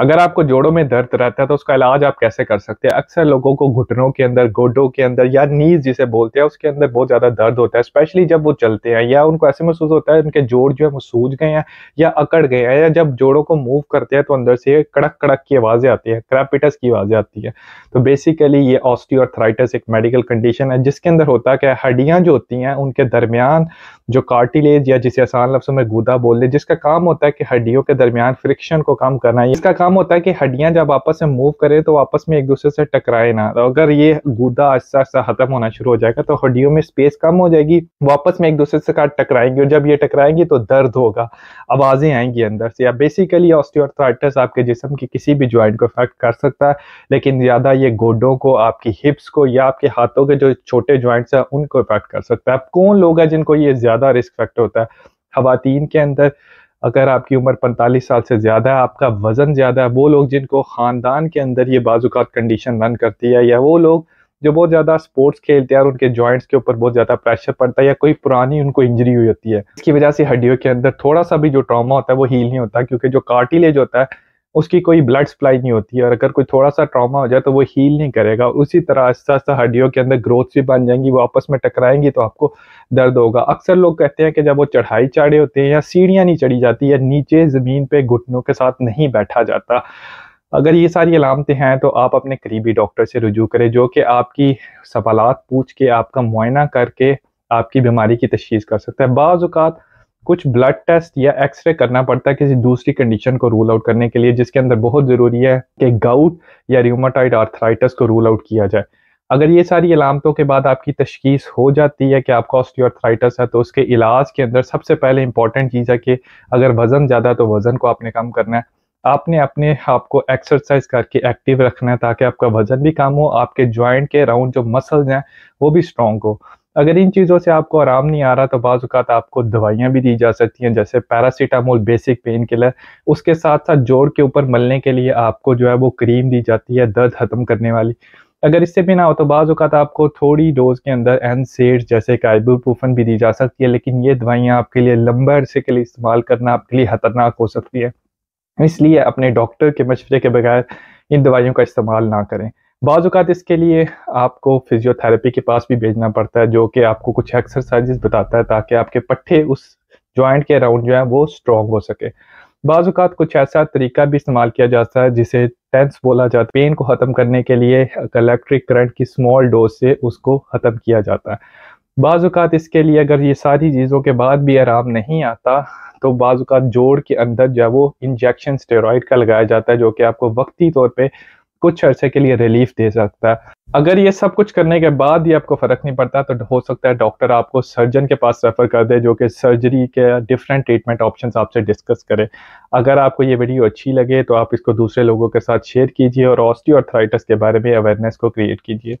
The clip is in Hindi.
अगर आपको जोड़ों में दर्द रहता है तो उसका इलाज आप कैसे कर सकते हैं अक्सर लोगों को घुटनों के अंदर गोडों के अंदर या नीज जिसे बोलते हैं उसके अंदर बहुत ज़्यादा दर्द होता है स्पेशली जब वो चलते हैं या उनको ऐसे महसूस होता है उनके जोड़ जो है वो सूज गए हैं या अकड़ गए हैं या जब जोड़ों को मूव करते हैं तो अंदर से कड़क कड़क की आवाज़ें आती है क्रैपिटस की आवाज़ें आती है तो बेसिकली ये ऑस्टियोथराइटस एक मेडिकल कंडीशन है जिसके अंदर होता क्या है हड्डियाँ जो होती हैं उनके दरमियान जो कार्टिलेज या जिसे आसान लफ्सों में गूदा बोल ले जिसका काम होता है कि हड्डियों के दरमियान फ्रिक्शन को कम करना है इसका काम काम होता है कि हड्डियां जब आपस में मूव करें तो आपस में एक दूसरे से टकराए ना तो अगर ये गुदा आस्ता आस्ता खत्म होना शुरू हो जाएगा तो हड्डियों में स्पेस कम हो जाएगी वापस में एक दूसरे से साथ टकराएंगी और जब ये टकराएंगी तो दर्द होगा आवाज़ें आएंगी अंदर से या बेसिकली ऑस्टियोआर्थराइटिस आपके जिसम की किसी भी ज्वाइंट को इफेक्ट कर सकता है लेकिन ज़्यादा ये गोडों को आपकी हिप्स को या आपके हाथों के जो छोटे ज्वाइंट्स हैं उनको इफेक्ट कर सकता है अब कौन लोग हैं जिनको ये ज़्यादा रिस्क फैक्टर होता है खातन के अंदर अगर आपकी उम्र 45 साल से ज़्यादा है आपका वज़न ज़्यादा है वो लोग जिनको ख़ानदान के अंदर ये बाजूकात कंडीशन रन करती है या वो लोग जो बहुत ज़्यादा स्पोर्ट्स खेलते हैं और उनके जॉइंट्स के ऊपर बहुत ज़्यादा प्रेशर पड़ता है या कोई पुरानी उनको इंजरी हुई होती है इसकी वजह से हड्डियों के अंदर थोड़ा सा भी जो ट्रामा होता है वो हील नहीं होता क्योंकि जो कार्टिलेज होता है उसकी कोई ब्लड सप्लाई नहीं होती है और अगर कोई थोड़ा सा ट्रॉमा हो जाए तो वो हील नहीं करेगा उसी तरह आस्ता आस्ता हड्डियों के अंदर ग्रोथ भी बन जाएंगी वो आपस में टकराएंगी तो आपको दर्द होगा अक्सर लोग कहते हैं कि जब वो चढ़ाई चाड़े होते हैं या सीढ़ियाँ नहीं चढ़ी जाती या नीचे ज़मीन पर घुटनों के साथ नहीं बैठा जाता अगर ये सारी अलामतें हैं तो आप अपने करीबी डॉक्टर से रुजू करें जो कि आपकी सवालत पूछ के आपका मुआयना करके आपकी बीमारी की तशीस कर सकता है बाज़ात कुछ ब्लड टेस्ट या एक्सरे करना पड़ता है किसी दूसरी कंडीशन को रूल आउट करने के लिए जिसके अंदर बहुत ज़रूरी है कि गाउट या र्यूमाटाइड आर्थराइटस को रूल आउट किया जाए अगर ये सारी अलामतों के बाद आपकी तशखीस हो जाती है कि आपका ऑस्टियोआर्थराइटिस है तो उसके इलाज के अंदर सबसे पहले इंपॉर्टेंट चीज़ है कि अगर वज़न ज़्यादा तो वज़न को आपने कम करना है आपने अपने आप को एक्सरसाइज करके एक्टिव रखना है ताकि आपका वज़न भी कम हो आपके जॉइंट के राउंड जो मसल्स हैं वो भी स्ट्रॉन्ग हो अगर इन चीज़ों से आपको आराम नहीं आ रहा तो बाज़ात आपको दवाइयाँ भी दी जा सकती हैं जैसे पैरासीटामोल बेसिक पेन किलर उसके साथ साथ जोड़ के ऊपर मलने के लिए आपको जो है वो क्रीम दी जाती है दर्द ख़त्म करने वाली अगर इससे भी ना हो तो बाज़ात आपको थोड़ी डोज के अंदर एन सेड जैसे काइबुलपूफन भी दी जा सकती है लेकिन ये दवाइयाँ आपके लिए लंबे अरसे के लिए इस्तेमाल करना आपके लिए ख़तरनाक हो सकती है इसलिए अपने डॉक्टर के मशवरे के बगैर इन दवाइयों का इस्तेमाल ना करें बाज़ात इसके लिए आपको फिज़ियोथेरेपी के पास भी भेजना पड़ता है जो कि आपको कुछ एक्सरसाइजेस बताता है ताकि आपके पट्टे उस जॉइंट के अराउंड जो है वो स्ट्रॉन्ग हो सके बाज़ात कुछ ऐसा तरीका भी इस्तेमाल किया जाता है जिसे टेंस बोला जाता है पेन को ख़त्म करने के लिए इलेक्ट्रिक करंट की स्मॉल डोज से उसको ख़त्म किया जाता है बाज़ात इसके लिए अगर ये सारी चीज़ों के बाद भी आराम नहीं आता तो बाज़ात जोड़ के अंदर जो है वो इंजेक्शन स्टेरॉइड का लगाया जाता है जो कि आपको वक्ती तौर पर कुछ अर्से के लिए रिलीफ दे सकता है अगर ये सब कुछ करने के बाद ही आपको फ़र्क नहीं पड़ता तो हो सकता है डॉक्टर आपको सर्जन के पास रेफ़र कर दे जो कि सर्जरी के डिफरेंट ट्रीटमेंट ऑप्शंस आपसे डिस्कस करे अगर आपको ये वीडियो अच्छी लगे तो आप इसको दूसरे लोगों के साथ शेयर कीजिए और ऑस्टियोआर्थराइटिस के बारे में अवेयरनेस को क्रिएट कीजिए